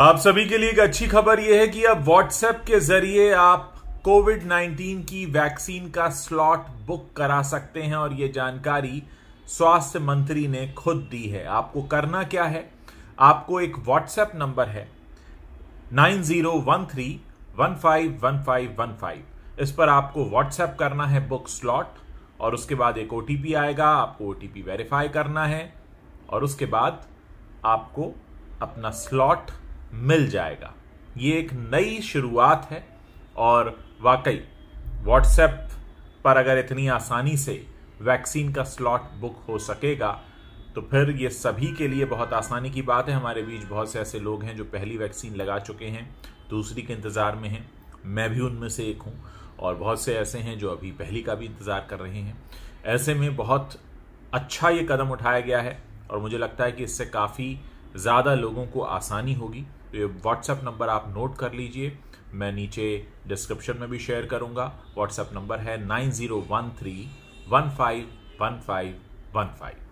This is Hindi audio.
आप सभी के लिए एक अच्छी खबर यह है कि अब व्हाट्सएप के जरिए आप कोविड 19 की वैक्सीन का स्लॉट बुक करा सकते हैं और ये जानकारी स्वास्थ्य मंत्री ने खुद दी है आपको करना क्या है आपको एक व्हाट्सएप नंबर है nine zero one three one five one five one five इस पर आपको व्हाट्सएप करना है बुक स्लॉट और उसके बाद एक ओ आएगा आपको ओ वेरीफाई करना है और उसके बाद आपको अपना स्लॉट मिल जाएगा ये एक नई शुरुआत है और वाकई व्हाट्सएप पर अगर इतनी आसानी से वैक्सीन का स्लॉट बुक हो सकेगा तो फिर ये सभी के लिए बहुत आसानी की बात है हमारे बीच बहुत से ऐसे लोग हैं जो पहली वैक्सीन लगा चुके हैं दूसरी के इंतज़ार में हैं मैं भी उनमें से एक हूँ और बहुत से ऐसे हैं जो अभी पहली का भी इंतज़ार कर रहे हैं ऐसे में बहुत अच्छा ये कदम उठाया गया है और मुझे लगता है कि इससे काफ़ी ज़्यादा लोगों को आसानी होगी व्हाट्सएप नंबर आप नोट कर लीजिए मैं नीचे डिस्क्रिप्शन में भी शेयर करूंगा व्हाट्सएप नंबर है nine zero one three one five one five one five